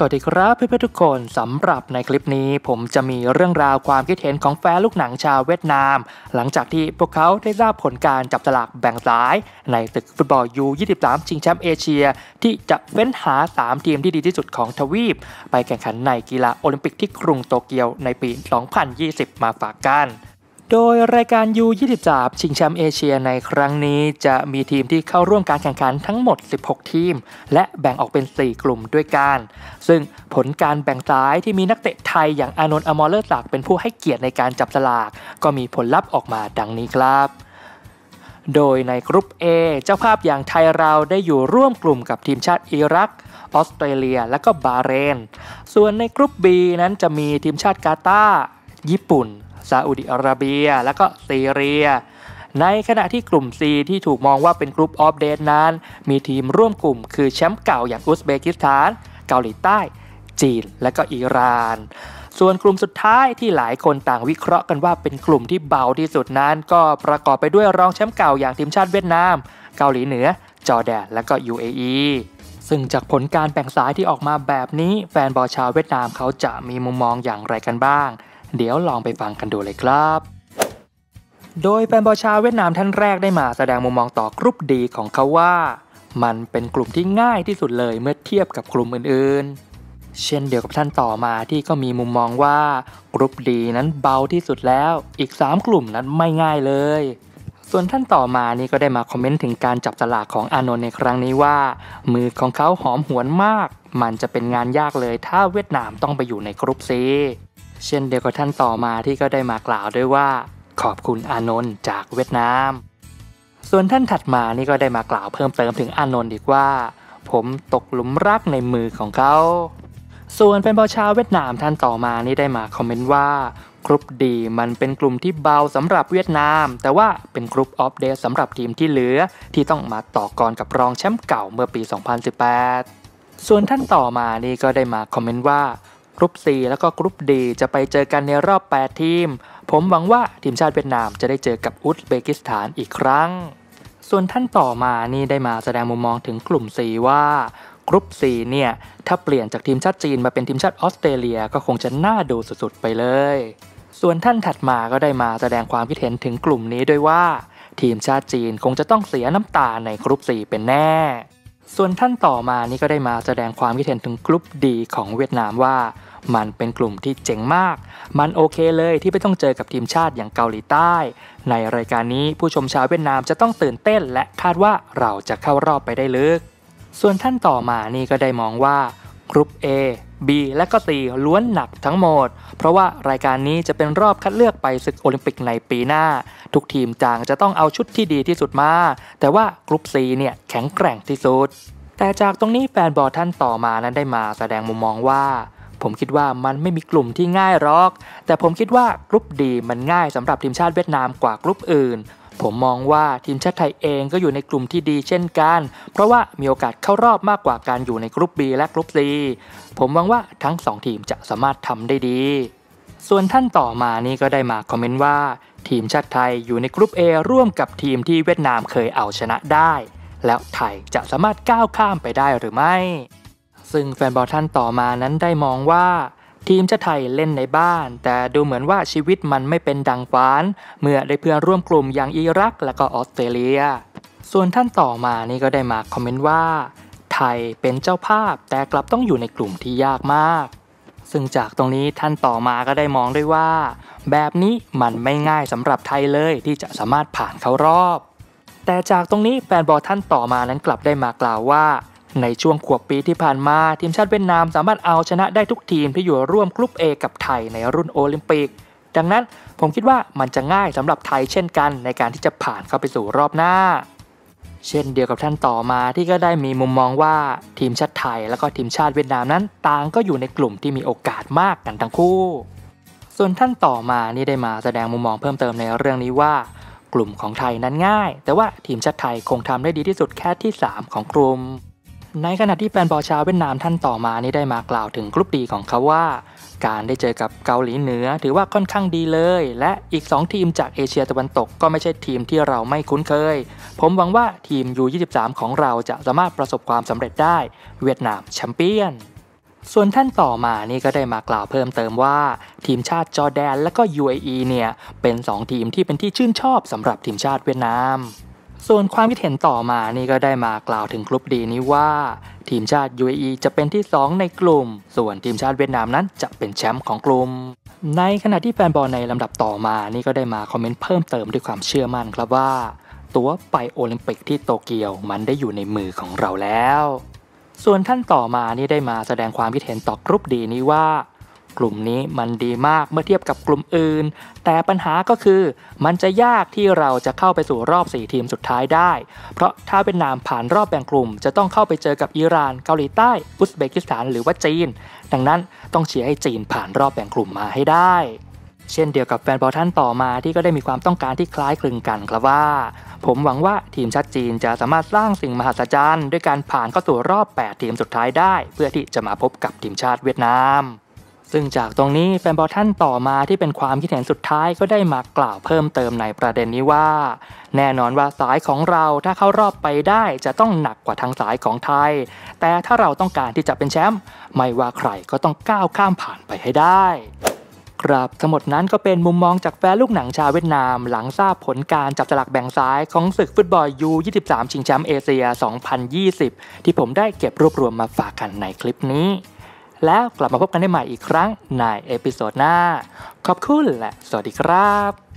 สวัสดีครับเพื่อนๆทุกคนสำหรับในคลิปนี้ ผมจะมีเรื่องราวความคิดเห็นของแฟนลูกหนังชาวเวียดนาม หลังจากที่พวกเขาได้ทราบผลการจับสลากแบ่งสาย ในศึกฟุตบอลยู 23 ชิงแชมป์เอเชีย ที่จะเฟ้นหา3ทีมที่ดีที่สุดของทวีปไปแข่งขันในกีฬาโอลิมปิกที่กรุงโตเกียวในปี 2020 มาฝากกันโดยรายการ U23 ชิงแชมป์เอเชียในครั้งนี้ จะมีทีมที่เข้าร่วมการแข่งขันทั้งหมด 16 ทีม และแบ่งออกเป็น 4 กลุ่มด้วยกัน ซึ่งผลการแบ่งสายที่มีนักเตะไทยอย่างอานนท์อมอลเลอร์ศักเป็นผู้ให้เกียรติในการจับสลาก ก็มีผลลัพธ์ออกมาดังนี้ครับ โดยในกลุ่ม A เจ้าภาพอย่างไทยเราได้อยู่ร่วมกลุ่มกับทีมชาติอิรัก ออสเตรเลีย และก็บาเรน ส่วนในกลุ่ม B นั้นจะมีทีมชาติกาตาร์ญี่ปุ่นซาอุดิอาระเบียและก็ซีเรีย ในขณะที่กลุ่ม C ที่ถูกมองว่าเป็นกลุ่มออฟเดตนั้น มีทีมร่วมกลุ่มคือแชมป์เก่าอย่างอุซเบกิสถาน เกาหลีใต้ จีนและก็อิหร่าน ส่วนกลุ่มสุดท้ายที่หลายคนต่างวิเคราะห์กันว่าเป็นกลุ่มที่เบาที่สุดนั้น ก็ประกอบไปด้วยรองแชมป์เก่าอย่างทีมชาติเวียดนาม เกาหลีเหนือ จอร์แดน และก็ UAE ซึ่งจากผลการแบ่งสายที่ออกมาแบบนี้ แฟนบอลชาวเวียดนามเขาจะมีมุมมองอย่างไรกันบ้างเดี๋ยวลองไปฟังกันดูเลยครับ โดยแฟนบอลชาวเวียดนามท่านแรกได้มาแสดงมุมมองต่อกรุ๊ปดีของเขาว่า มันเป็นกลุ่มที่ง่ายที่สุดเลยเมื่อเทียบกับกลุ่มอื่นๆ เช่นเดียวกับท่านต่อมาที่ก็มีมุมมองว่า กรุ๊ปดีนั้นเบาที่สุดแล้วอีก 3กลุ่มนั้นไม่ง่ายเลย ส่วนท่านต่อมานี่ก็ได้มาคอมเมนต์ถึงการจับสลากของอานนท์ในครั้งนี้ว่า มือของเขาหอมหวนมากมันจะเป็นงานยากเลย ถ้าเวียดนามต้องไปอยู่ในกรุ๊ปซีเช่นเดียวกับท่านต่อมาที่ก็ได้มากล่าวด้วยว่า ขอบคุณอานนท์จากเวียดนาม ส่วนท่านถัดมานี่ก็ได้มากล่าวเพิ่มเติมถึงอานนท์อีกว่า ผมตกหลุมรักในมือของเขา ส่วนแฟนบอลชาวเวียดนามท่านต่อมานี่ได้มาคอมเมนต์ว่ากรุ๊ปดีมันเป็นกลุ่มที่เบาสำหรับเวียดนาม แต่ว่าเป็นกรุ๊ปออฟเดย์สำหรับทีมที่เหลือ ที่ต้องมาต่อกรกับรองแชมป์เก่าเมื่อปี 2018 ส่วนท่านต่อมานี่ก็ได้มาคอมเมนต์ว่ากรุ๊ป4แล้วก็กรุ๊ป D จะไปเจอกันในรอบ 8 ทีม ผมหวังว่าทีมชาติเวียดนามจะได้เจอกับอุซเบกิสถานอีกครั้ง ส่วนท่านต่อมานี่ได้มาแสดงมุมมองถึงกลุ่ม4ว่า กรุ๊ป4เนี่ยถ้าเปลี่ยนจากทีมชาติจีนมาเป็นทีมชาติออสเตรเลียก็คงจะน่าดูสุดๆไปเลย ส่วนท่านถัดมาก็ได้มาแสดงความคิดเห็นถึงกลุ่มนี้ด้วยว่า ทีมชาติจีนคงจะต้องเสียน้ำตาในกรุ๊ป4เป็นแน่ ส่วนท่านต่อมานี่ก็ได้มาแสดงความคิดเห็นถึงกรุ่ปดีของเวียดนามว่ามันเป็นกลุ่มที่เจ๋งมาก มันโอเคเลยที่ไม่ต้องเจอกับทีมชาติอย่างเกาหลีใต้ ในรายการนี้ผู้ชมชาวเวียดนามจะต้องตื่นเต้นและคาดว่าเราจะเข้ารอบไปได้ลึก ส่วนท่านต่อมานี่ก็ได้มองว่ากรุ๊ป A B และก็ตีล้วนหนักทั้งหมด เพราะว่ารายการนี้จะเป็นรอบคัดเลือกไปศึกโอลิมปิกในปีหน้า ทุกทีมจางจะต้องเอาชุดที่ดีที่สุดมา แต่ว่ากรุ๊ป C เนี่ยแข็งแกร่งที่สุด แต่จากตรงนี้แฟนบอลท่านต่อมา นั้นได้มาแสดงมุมมองว่าผมคิดว่ามันไม่มีกลุ่มที่ง่ายหรอก แต่ผมคิดว่ากรุ๊ปดีมันง่ายสำหรับทีมชาติเวียดนามกว่ากรุ๊ปอื่น ผมมองว่าทีมชาติไทยเองก็อยู่ในกลุ่มที่ดีเช่นกัน เพราะว่ามีโอกาสเข้ารอบมากกว่าการอยู่ในกรุ๊ป B และกรุ๊ป C ผมหวังว่าทั้ง2ทีมจะสามารถทำได้ดี ส่วนท่านต่อมานี้ก็ได้มาคอมเมนต์ว่า ทีมชาติไทยอยู่ในกรุ๊ป A ร่วมกับทีมที่เวียดนามเคยเอาชนะได้ แล้วไทยจะสามารถก้าวข้ามไปได้หรือไม่ซึ่งแฟนบอลท่านต่อมานั้นได้มองว่า ทีมชาติไทยเล่นในบ้าน แต่ดูเหมือนว่าชีวิตมันไม่เป็นดังฝันเมื่อได้เพื่อนร่วมกลุ่มอย่างอิรักและก็ออสเตรเลีย ส่วนท่านต่อมานี่ก็ได้มาคอมเมนต์ว่าไทยเป็นเจ้าภาพ แต่กลับต้องอยู่ในกลุ่มที่ยากมาก ซึ่งจากตรงนี้ท่านต่อมาก็ได้มองด้วยว่า แบบนี้มันไม่ง่ายสำหรับไทยเลยที่จะสามารถผ่านเข้ารอบ แต่จากตรงนี้แฟนบอลท่านต่อมานั้นกลับได้มากล่าวว่าในช่วงขวบปีที่ผ่านมา ทีมชาติเวียดนามสามารถเอาชนะได้ทุกทีมที่อยู่ร่วมกลุ่ม A กับไทยในรุ่นโอลิมปิก ดังนั้นผมคิดว่ามันจะง่ายสำหรับไทยเช่นกัน ในการที่จะผ่านเข้าไปสู่รอบหน้า เช่นเดียวกับท่านต่อมาที่ก็ได้มีมุมมองว่าทีมชาติไทยและก็ทีมชาติเวียดนามนั้นต่างก็อยู่ในกลุ่มที่มีโอกาสมากกันทั้งคู่ ส่วนท่านต่อมานี่ได้มาแสดงมุมมองเพิ่มเติมในเรื่องนี้ว่ากลุ่มของไทยนั้นง่าย แต่ว่าทีมชาติไทยคงทำได้ดีที่สุดแค่ที่ 3 ของกลุ่มในขณะที่แฟนบอลชาวเวียดนามท่านต่อมานี้ได้มากล่าวถึงกรุ๊ปดีของเขาว่า การได้เจอกับเกาหลีเหนือถือว่าค่อนข้างดีเลย และอีก 2 ทีมจากเอเชียตะวันตกก็ไม่ใช่ทีมที่เราไม่คุ้นเคย ผมหวังว่าทีม U23 ของเราจะสามารถประสบความสำเร็จได้เวียดนามแชมเปี้ยน ส่วนท่านต่อมานี่ก็ได้มากล่าวเพิ่มเติมว่า ทีมชาติจอร์แดน และก็ UAE เนี่ยเป็น 2 ทีมที่เป็นที่ชื่นชอบสำหรับทีมชาติเวียดนามส่วนความคิดเห็นต่อมานี่ก็ได้มากล่าวถึงกลุ่มดีนี้ว่าทีมชาติ UAE จะเป็นที่ 2 ในกลุ่ม ส่วนทีมชาติเวียดนามนั้นจะเป็นแชมป์ของกลุ่ม ในขณะที่แฟนบอลในลำดับต่อมา นี่ก็ได้มาคอมเมนต์เพิ่มเติมด้วยความเชื่อมั่นครับว่า ตัวไปโอลิมปิกที่โตเกียวมันได้อยู่ในมือของเราแล้ว ส่วนท่านต่อมานี่ได้มาแสดงความคิดเห็นต่อกรุ๊ปดีนี้ว่ากลุ่มนี้มันดีมากเมื่อเทียบกับกลุ่มอื่น แต่ปัญหาก็คือ มันจะยากที่เราจะเข้าไปสู่รอบ 4 ทีมสุดท้ายได้ เพราะถ้าเป็นนามผ่านรอบแบ่งกลุ่มจะต้องเข้าไปเจอกับอิหร่าน เกาหลีใต้ อุซเบกิสถาน หรือว่าจีน ดังนั้นต้องเชียร์ให้จีนผ่านรอบแบ่งกลุ่มมาให้ได้ เช่นเดียวกับแฟนบอลท่านต่อมาที่ก็ได้มีความต้องการที่คล้ายคลึงกันครับว่า ผมหวังว่าทีมชาติจีนจะสามารถสร้างสิ่งมหัศจรรย์ ด้วยการผ่านเข้าสู่รอบ8ทีมสุดท้ายได้ เพื่อที่จะมาพบกับทีมชาติเวียดนามซึ่งจากตรงนี้แฟนบอลท่านต่อมาที่เป็นความคิดเห็นสุดท้ายก็ได้มากล่าวเพิ่มเติมในประเด็นนี้ว่า แน่นอนว่าสายของเราถ้าเข้ารอบไปได้จะต้องหนักกว่าทางสายของไทย แต่ถ้าเราต้องการที่จะเป็นแชมป์ไม่ว่าใครก็ต้องก้าวข้ามผ่านไปให้ได้ครับทั้งหมดนั้นก็เป็นมุมมองจากแฟนลูกหนังชาวเวียดนามหลังทราบผลการจับสลักแบ่งสายของศึกฟุตบอลยู23ชิงแชมป์เอเชีย 2020 ที่ผมได้เก็บรวบรวมมาฝากกันในคลิปนี้แล้วกลับมาพบกันได้ใหม่อีกครั้ง ในเอพิโซดหน้า ขอบคุณและสวัสดีครับ